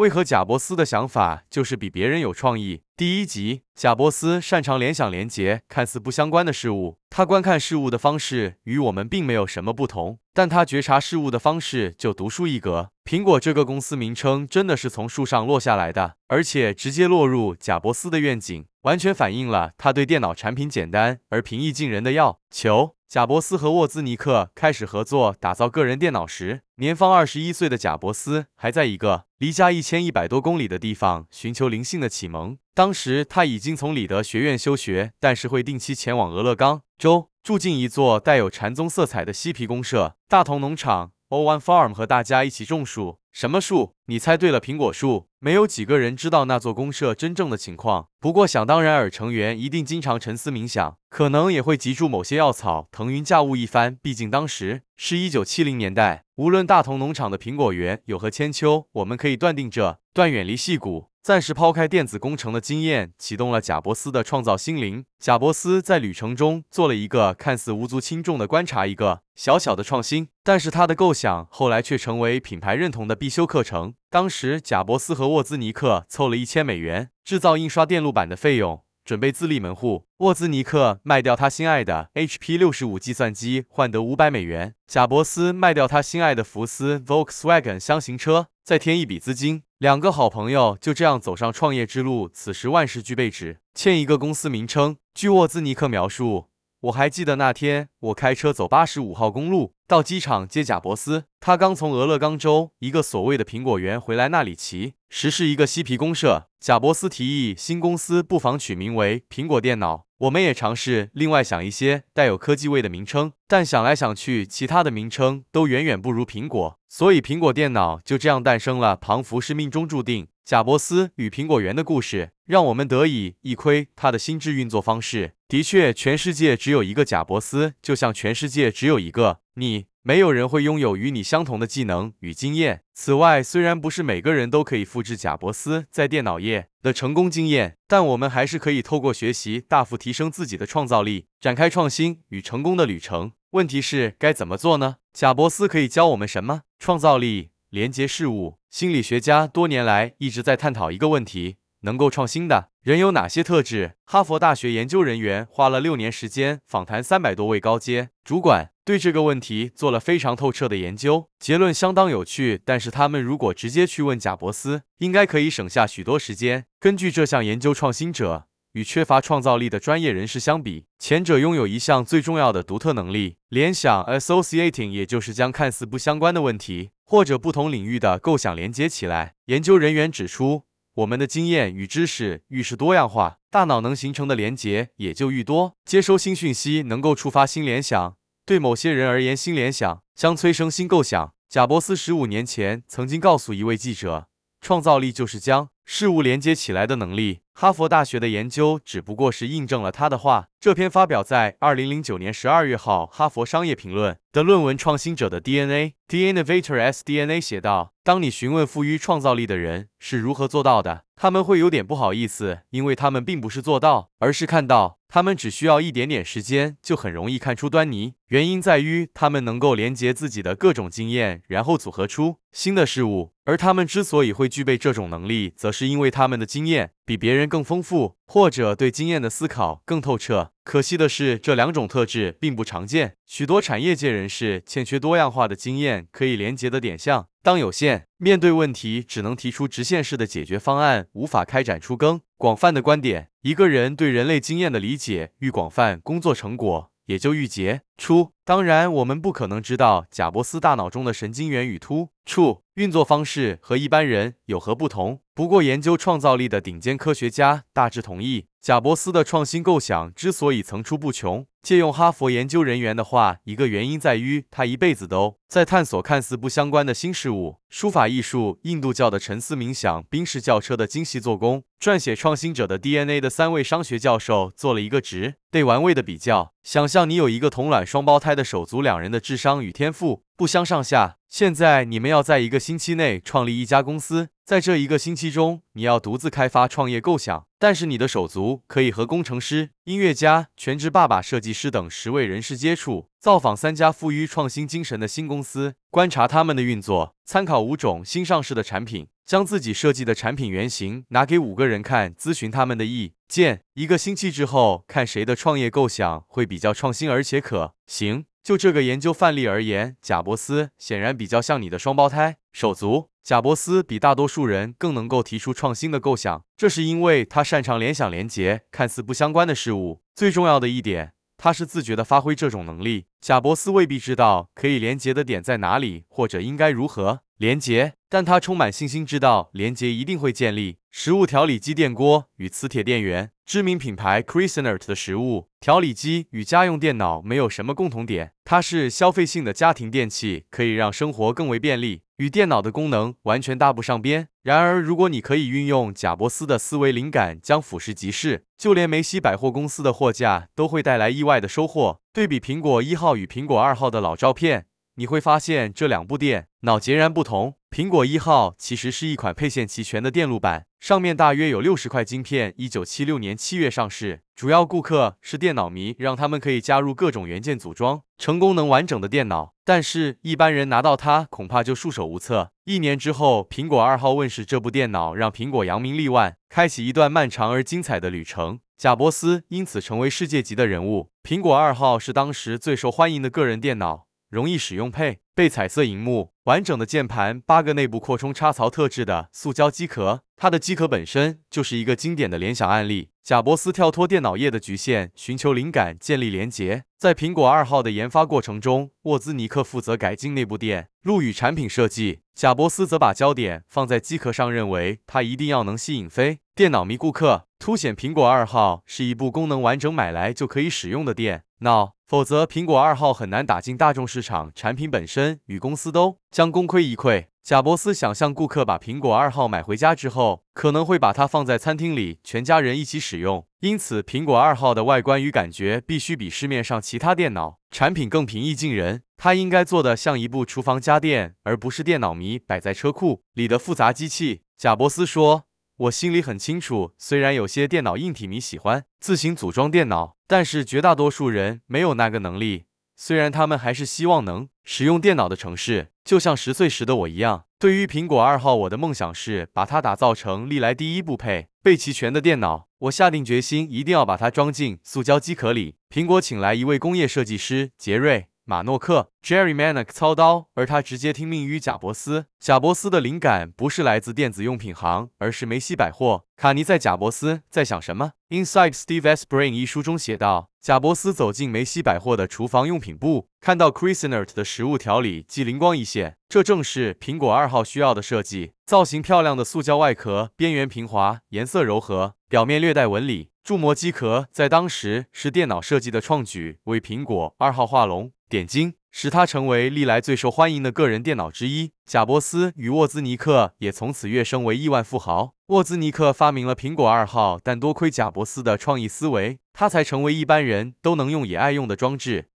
为何贾伯斯的想法就是比别人有创意？第一集，贾伯斯擅长联想连接看似不相关的事物。他观看事物的方式与我们并没有什么不同，但他觉察事物的方式就独树一格。苹果这个公司名称真的是从树上落下来的，而且直接落入贾伯斯的愿景，完全反映了他对电脑产品简单而平易近人的要求。贾伯斯和沃兹尼克开始合作打造个人电脑时，年方二十一岁的贾伯斯还在一个离家一千一百多公里的地方寻求灵性的启蒙。当时他已经从里德学院休学，但是会定期前往俄勒冈州，住进一座带有禅宗色彩的嬉皮公社——大同农场。O1 Farm 和大家一起种树，什么树？你猜对了，苹果树。没有几个人知道那座公社真正的情况，不过想当然尔，成员一定经常沉思冥想，可能也会集注某些药草，腾云驾雾一番。毕竟当时是一九七零年代，无论大同农场的苹果园有何千秋，我们可以断定这段远离戏骨。暂时抛开电子工程的经验，启动了贾伯斯的创造心灵。贾伯斯在旅程中做了一个看似无足轻重的观察，一个小小的创新，但是他的构想后来却成为品牌认同的必修课程。当时，贾伯斯和沃兹尼克凑了一千美元制造印刷电路板的费用，准备自立门户。沃兹尼克卖掉他心爱的 HP 六十五计算机，换得五百美元；贾伯斯卖掉他心爱的福斯 Volkswagen 箱型车，再添一笔资金。两个好朋友就这样走上创业之路。此时万事俱备，只欠一个公司名称。据沃兹尼克描述，我还记得那天。我开车走八十五号公路到机场接贾伯斯，他刚从俄勒冈州一个所谓的苹果园回来，那里其实是一个嬉皮公社。贾伯斯提议新公司不妨取名为苹果电脑，我们也尝试另外想一些带有科技味的名称，但想来想去，其他的名称都远远不如苹果，所以苹果电脑就这样诞生了。庞福是命中注定，贾伯斯与苹果园的故事让我们得以一窥他的心智运作方式。的确，全世界只有一个贾伯斯。就像全世界只有一个你，没有人会拥有与你相同的技能与经验。此外，虽然不是每个人都可以复制贾伯斯在电脑业的成功经验，但我们还是可以透过学习，大幅提升自己的创造力，展开创新与成功的旅程。问题是，该怎么做呢？贾伯斯可以教我们什么？创造力连接事物。心理学家多年来一直在探讨一个问题。能够创新的人有哪些特质？哈佛大学研究人员花了六年时间访谈三百多位高阶主管，对这个问题做了非常透彻的研究，结论相当有趣。但是他们如果直接去问贾伯斯，应该可以省下许多时间。根据这项研究，创新者与缺乏创造力的专业人士相比，前者拥有一项最重要的独特能力——联想 （associating），也就是将看似不相关的问题或者不同领域的构想连接起来。研究人员指出。我们的经验与知识愈是多样化，大脑能形成的联结也就愈多，接收新讯息能够触发新联想。对某些人而言，新联想将催生新构想。贾伯斯十五年前曾经告诉一位记者。创造力就是将事物连接起来的能力。哈佛大学的研究只不过是印证了他的话。这篇发表在二零零九年十二月号《哈佛商业评论》的论文《创新者的 DNA》（The Innovator's DNA） 写道：“当你询问富于创造力的人是如何做到的，他们会有点不好意思，因为他们并不是做到，而是看到。”他们只需要一点点时间，就很容易看出端倪。原因在于，他们能够连接自己的各种经验，然后组合出新的事物。而他们之所以会具备这种能力，则是因为他们的经验比别人更丰富，或者对经验的思考更透彻。可惜的是，这两种特质并不常见。许多产业界人士欠缺多样化的经验，可以连接的点相当有限，面对问题只能提出直线式的解决方案，无法开展出更。广泛的观点，一个人对人类经验的理解愈广泛，工作成果也就愈杰出。当然，我们不可能知道贾伯斯大脑中的神经元与突触运作方式和一般人有何不同。不过，研究创造力的顶尖科学家大致同意，贾伯斯的创新构想之所以层出不穷。借用哈佛研究人员的话，一个原因在于他一辈子都 在探索看似不相关的新事物：书法艺术、印度教的沉思冥想、宾士轿车的精细做工、撰写创新者的 DNA 的三位商学教授做了一个值得玩味的比较。想象你有一个同卵双胞胎的手足，两人的智商与天赋不相上下。现在你们要在一个星期内创立一家公司，在这一个星期中，你要独自开发创业构想，但是你的手足可以和工程师、音乐家、全职爸爸、设计师等十位人士接触，造访三家富于创新精神的新公司，观察他们的运作，参考五种新上市的产品，将自己设计的产品原型拿给五个人看，咨询他们的意见。一个星期之后，看谁的创业构想会比较创新而且可行。就这个研究范例而言，贾伯斯显然比较像你的双胞胎手足。贾伯斯比大多数人更能够提出创新的构想，这是因为他擅长联想连接看似不相关的事物。最重要的一点，他是自觉的发挥这种能力。贾伯斯未必知道可以连接的点在哪里，或者应该如何连接，但他充满信心，知道连接一定会建立。食物调理机电锅与磁铁电源。知名品牌 c r i s e n e r t 的食物调理机与家用电脑没有什么共同点，它是消费性的家庭电器，可以让生活更为便利，与电脑的功能完全搭不上边。然而，如果你可以运用贾伯斯的思维灵感，将俯视集市，就连梅西百货公司的货架都会带来意外的收获。对比苹果一号与苹果二号的老照片。你会发现这两部电脑截然不同。苹果一号其实是一款配线齐全的电路板，上面大约有六十块晶片，一九七六年七月上市，主要顾客是电脑迷，让他们可以加入各种元件组装成功能完整的电脑。但是，一般人拿到它恐怕就束手无策。一年之后，苹果二号问世，这部电脑让苹果扬名立万，开启一段漫长而精彩的旅程。贾伯斯因此成为世界级的人物。苹果二号是当时最受欢迎的个人电脑。容易使用，配备彩色荧幕，完整的键盘，八个内部扩充插槽，特制的塑胶机壳。它的机壳本身就是一个经典的联想案例。贾伯斯跳脱电脑业的局限，寻求灵感，建立联结。在苹果二号的研发过程中，沃兹尼克负责改进内部电路与产品设计，贾伯斯则把焦点放在机壳上，认为它一定要能吸引飞。电脑迷顾客凸显，苹果二号是一部功能完整、买来就可以使用的电脑，否则苹果二号很难打进大众市场，产品本身与公司都将功亏一篑。贾伯斯想象顾客把苹果二号买回家之后，可能会把它放在餐厅里，全家人一起使用，因此苹果二号的外观与感觉必须比市面上其他电脑产品更平易近人，它应该做的像一部厨房家电，而不是电脑迷摆在车库里的复杂机器。贾伯斯说。我心里很清楚，虽然有些电脑硬体迷喜欢自行组装电脑，但是绝大多数人没有那个能力。虽然他们还是希望能使用电脑的城市，就像十岁时的我一样。对于苹果二号，我的梦想是把它打造成历来第一部配备齐全的电脑。我下定决心一定要把它装进塑胶机壳里。苹果请来一位工业设计师杰瑞。马诺克 （Jerry Manock） 操刀，而他直接听命于贾伯斯。贾伯斯的灵感不是来自电子用品行，而是梅西百货。卡尼在《贾伯斯在想什么》（Inside Steve's Brain） 一书中写道，贾伯斯走进梅西百货的厨房用品部，看到 Crisneret 的食物调理，即灵光一现。这正是苹果二号需要的设计：造型漂亮的塑胶外壳，边缘平滑，颜色柔和，表面略带纹理。铸模机壳在当时是电脑设计的创举，为苹果二号画龙。点睛，使他成为历来最受欢迎的个人电脑之一。贾伯斯与沃兹尼克也从此跃升为亿万富豪。沃兹尼克发明了苹果二号，但多亏贾伯斯的创意思维，他才成为一般人都能用也爱用的装置。